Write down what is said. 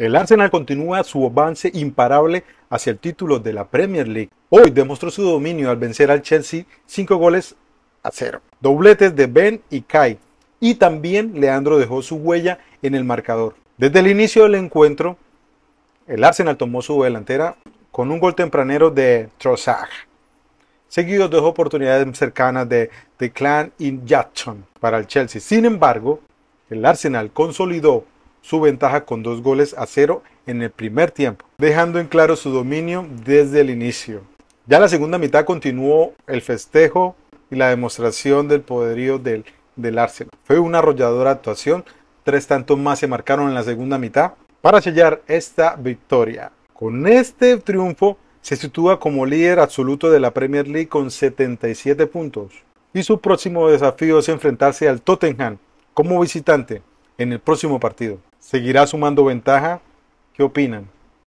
El Arsenal continúa su avance imparable hacia el título de la Premier League. Hoy demostró su dominio al vencer al Chelsea 5 goles a 0. Dobletes de Ben y Kai. Y también Leandro dejó su huella en el marcador. Desde el inicio del encuentro, el Arsenal tomó su delantera con un gol tempranero de Trossard. Seguidos dos oportunidades cercanas de Declan Clan y Jackson para el Chelsea. Sin embargo, el Arsenal consolidó su ventaja con dos goles a cero en el primer tiempo, dejando en claro su dominio desde el inicio. Ya la segunda mitad continuó el festejo y la demostración del poderío del, del Arsenal. Fue una arrolladora actuación, tres tantos más se marcaron en la segunda mitad para sellar esta victoria. Con este triunfo se sitúa como líder absoluto de la Premier League con 77 puntos y su próximo desafío es enfrentarse al Tottenham como visitante en el próximo partido seguirá sumando ventaja. ¿Qué opinan?